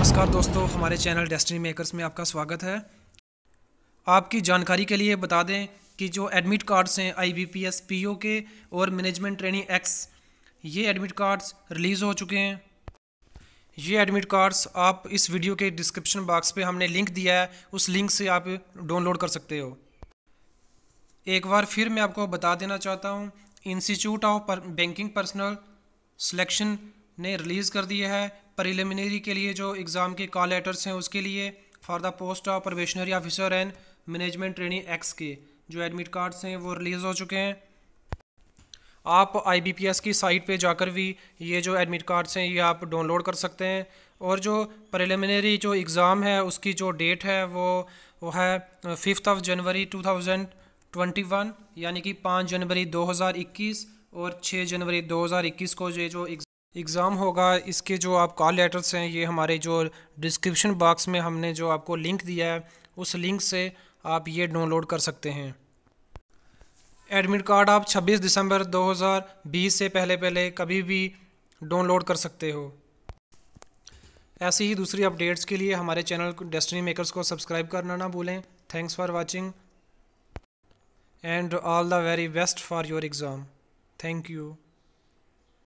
नमस्कार दोस्तों हमारे चैनल डेस्टिनी मेकर्स में आपका स्वागत है आपकी जानकारी के लिए बता दें कि जो एडमिट कार्ड्स हैं आईबीपीएस पीओ के और मैनेजमेंट ट्रेनिंग एक्स ये एडमिट कार्ड्स रिलीज़ हो चुके हैं ये एडमिट कार्ड्स आप इस वीडियो के डिस्क्रिप्शन बॉक्स पे हमने लिंक दिया है उस लिंक से आप डाउनलोड कर सकते हो एक बार फिर मैं आपको बता देना चाहता हूँ institute of banking personnel selection ने रिलीज़ कर दिया है प्रिलिमिनरी के लिए जो एग्ज़ाम के कॉल लेटर्स हैं उसके लिए for the post of probationary officer and management training एक्स के जो एडमिट कार्ड्स हैं वो रिलीज़ हो चुके हैं आप आई की साइट पे जाकर भी ये जो एडमिट कार्ड्स हैं ये आप डाउनलोड कर सकते हैं और जो प्रिलिमिनरी जो एग्ज़ाम है उसकी जो डेट है वो वो है फिफ्थ ऑफ जनवरी 2021 यानी कि पाँच जनवरी 2021 और छः जनवरी 2021 को ये जो एग्ज़ाम होगा इसके जो आप कॉल लेटर्स हैं ये हमारे जो डिस्क्रिप्शन बॉक्स में हमने जो आपको लिंक दिया है उस लिंक से आप ये डाउनलोड कर सकते हैं एडमिट कार्ड आप 26 दिसंबर 2020 से पहले पहले कभी भी डाउनलोड कर सकते हो ऐसी ही दूसरी अपडेट्स के लिए हमारे चैनल डेस्टिनी मेकर्स को सब्सक्राइब करना ना भूलें thanks for watching and all the very best for your exam thank you